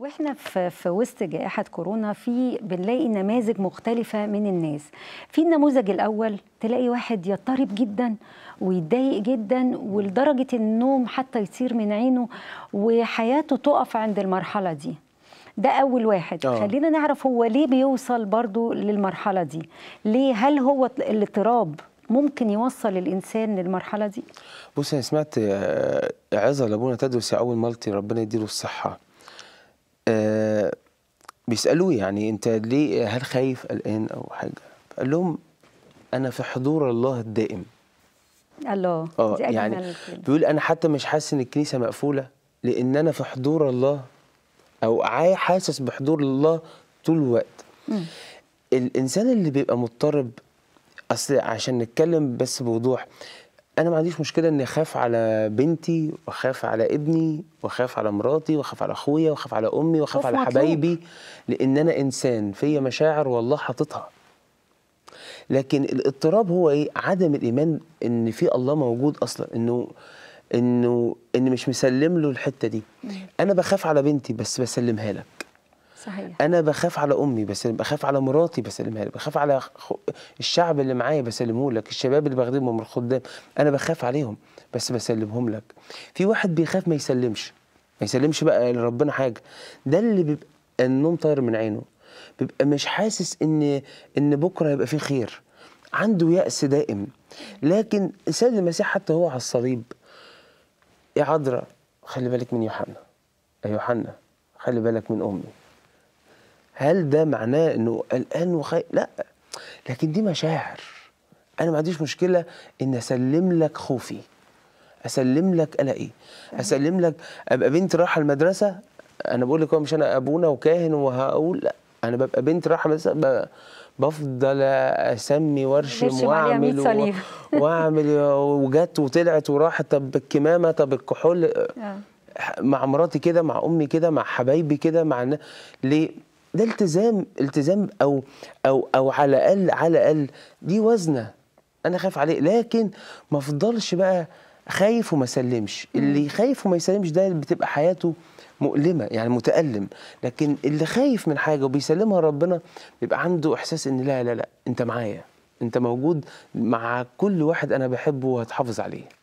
واحنا في في وسط جائحه كورونا في بنلاقي نماذج مختلفه من الناس في النموذج الاول تلاقي واحد يضطرب جدا ويتضايق جدا ولدرجه النوم حتى يطير من عينه وحياته تقف عند المرحله دي ده أول واحد أوه. خلينا نعرف هو ليه بيوصل برضو للمرحلة دي ليه هل هو الاضطراب ممكن يوصل الإنسان للمرحلة دي؟ بص أنا سمعت عظة آه، لأبونا تدرس يا أول مالتي ربنا يديله الصحة بيسالوه يعني انت ليه هل خايف قلقان او حاجه قال لهم انا في حضور الله الدائم الله اه يعني بيقول انا حتى مش حاسس ان الكنيسه مقفوله لان انا في حضور الله او عاي حاسس بحضور الله طول الوقت الانسان اللي بيبقى مضطرب اصل عشان نتكلم بس بوضوح انا ما عنديش مشكله اني اخاف على بنتي واخاف على ابني واخاف على مراتي واخاف على اخويا واخاف على امي واخاف على حبايبي لان انا انسان فيا مشاعر والله حاططها لكن الاضطراب هو ايه عدم الايمان ان في الله موجود اصلا انه انه ان مش مسلم له الحته دي انا بخاف على بنتي بس بسلمها لك صحيح انا بخاف على امي بسلم بخاف على مراتي بسلمها لك بخاف على الشعب اللي معايا بسلمه لك الشباب اللي بخدمهم من الخدام انا بخاف عليهم بس بسلمهم لك في واحد بيخاف ما يسلمش ما يسلمش بقى لربنا حاجه ده اللي بيبقى النوم طاير من عينه بيبقى مش حاسس ان ان بكره هيبقى فيه خير عنده يأس دائم لكن سيد المسيح حتى هو على الصليب يا عذراء خلي بالك من يوحنا يا يوحنا خلي بالك من امي هل ده معناه انه قلقان وخايف لا لكن دي مشاعر انا ما عنديش مشكله ان اسلم لك خوفي اسلم لك قلقي اسلم لك ابقى بنتي رايحه المدرسه انا بقول لك هو مش انا ابونا وكاهن وهقول لا انا ببقى بنتي رايحه المدرسه بفضل اسمي وارشم واعمل واعمل وجت وطلعت وراحت طب الكمامه طب الكحول آه. مع مراتي كده مع امي كده مع حبايبي كده مع ليه ده التزام التزام او او او على الاقل على الاقل دي وزنه انا خايف عليه لكن ما افضلش بقى خايف وما سلمش اللي خايف وما يسلمش ده بتبقى حياته مؤلمه يعني متالم لكن اللي خايف من حاجه وبيسلمها ربنا بيبقى عنده احساس ان لا لا لا انت معايا انت موجود مع كل واحد انا بحبه وهتحافظ عليه